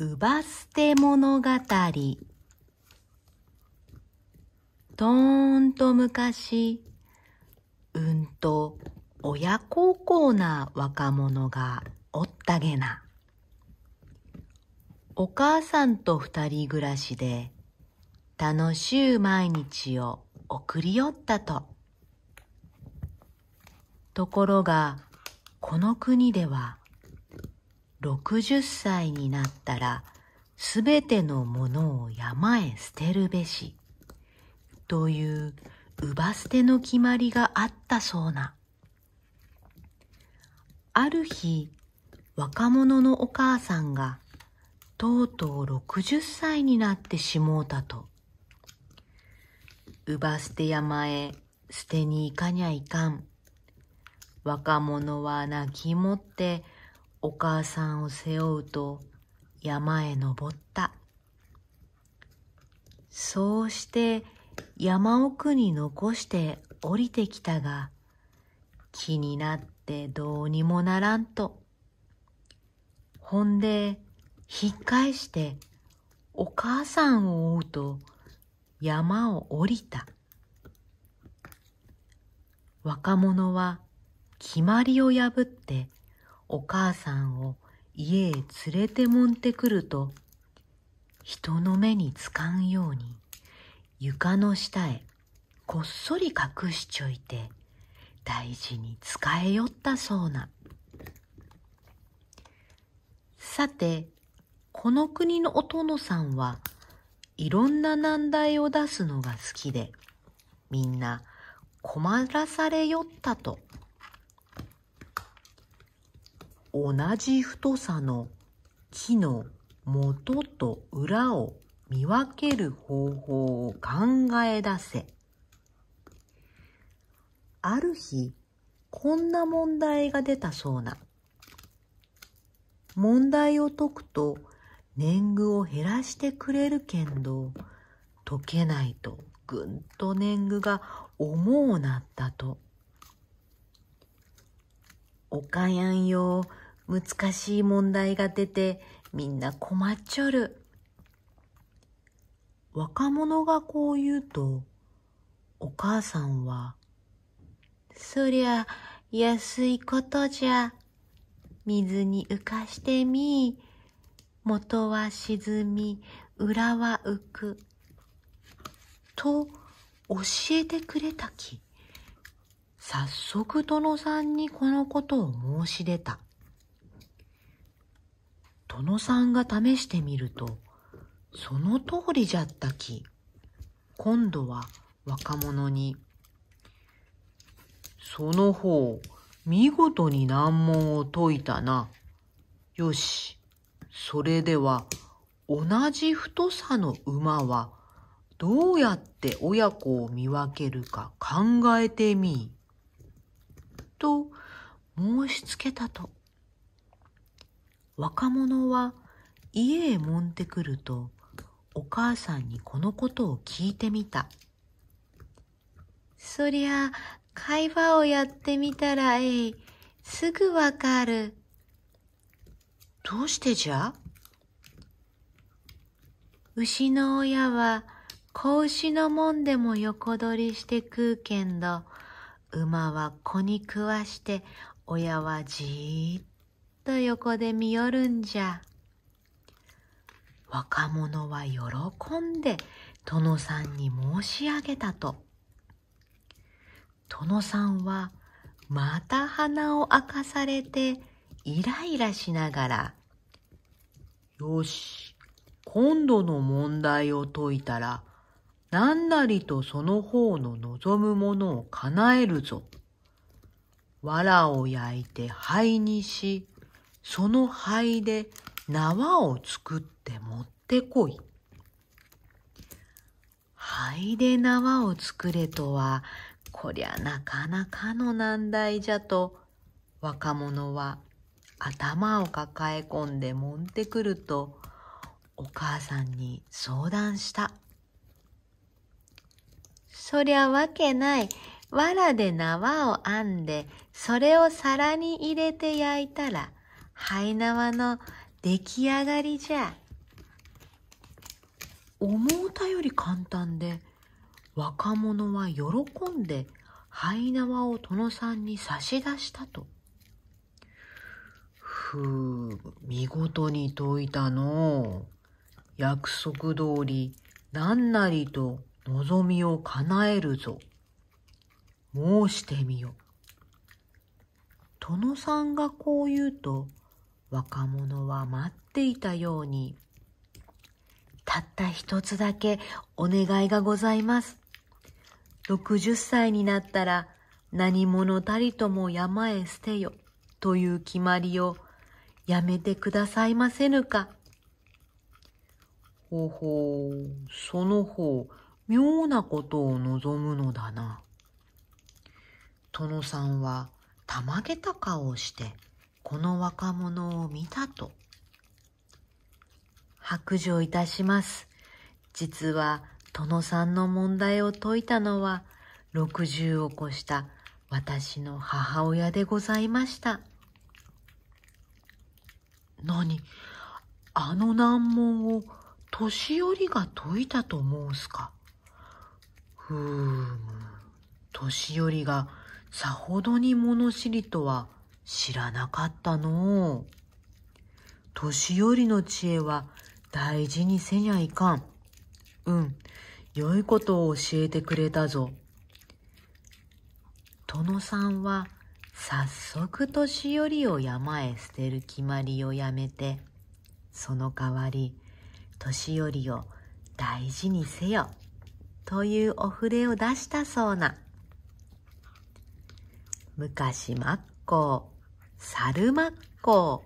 うばて物語。とーんと昔、うんと親孝行な若者がおったげな。お母さんと二人暮らしで、楽しゅう毎日を送りよったと。ところが、この国では、60歳になったらすべてのものを山へ捨てるべしという乳捨ての決まりがあったそうな。ある日、若者のお母さんがとうとう60歳になってしもうたと。乳捨て山へ捨てに行かにゃいかん。若者は泣きもってお母さんを背負うと山へ登った。そうして山奥に残して降りてきたが、気になってどうにもならんと。ほんで、引っ返してお母さんを追うと山を降りた。若者は決まりを破ってお母さんを家へ連れてもんてくると、人の目につかんように床の下へこっそり隠しちょいて大事に使えよったそうな。さて、この国のお殿さんはいろんな難題を出すのが好きで、みんな困らされよったと同じ太さの木の元と裏を見分ける方法を考え出せ。ある日、こんな問題が出たそうな。問題を解くと年貢を減らしてくれるけんど、解けないとぐんと年貢が重うなったと。おかやんよ難しい問題が出てみんな困っちょる。若者がこう言うと、お母さんは、そりゃ安いことじゃ。水に浮かしてみ。元は沈み、裏は浮く。と教えてくれたき。早速殿さんにこのことを申し出た。殿さんが試してみると、その通りじゃったき。今度は若者に、その方、見事に難問を解いたな。よし、それでは、同じ太さの馬は、どうやって親子を見分けるか考えてみ。と、申しつけたと。若者は家へもんでくるとお母さんにこのことを聞いてみた。そりゃ、会話をやってみたらえい。すぐわかる。どうしてじゃ牛の親は子牛のもんでも横取りして食うけんど、馬は子に食わして親はじーっと横で見よるんじゃ。若者は喜んで殿さんに申し上げたと。殿さんはまた鼻を明かされてイライラしながら、よし、今度の問題を解いたら、何なりとその方の望むものを叶えるぞ。藁を焼いて灰にし、その灰で縄を作って持ってこい。灰で縄を作れとは、こりゃなかなかの難題じゃと、若者は頭を抱え込んで持ってくると、お母さんに相談した。そりゃわけない。藁で縄を編んで、それを皿に入れて焼いたら、ナ縄の出来上がりじゃ。思うたより簡単で、若者は喜んで灰縄を殿さんに差し出したと。ふう、見事に解いたの約束通り、何なりと望みを叶えるぞ。申してみよ。殿さんがこう言うと、若者は待っていたように、たった一つだけお願いがございます。六十歳になったら何者たりとも山へ捨てよという決まりをやめてくださいませぬか。ほほう、その方、妙なことを望むのだな。殿さんはたまげた顔をして、この若者を見たと。白状いたします。実は、殿さんの問題を解いたのは、六十を越した私の母親でございました。何あの難問を年寄りが解いたと申すか。ふーむ、年寄りがさほどに物知りとは知らなかったのう。年寄りの知恵は大事にせにゃいかん。うん、良いことを教えてくれたぞ。殿さんは早速年寄りを山へ捨てる決まりをやめて、その代わり年寄りを大事にせよというお触れを出したそうな。昔末っ子、サルマッコ。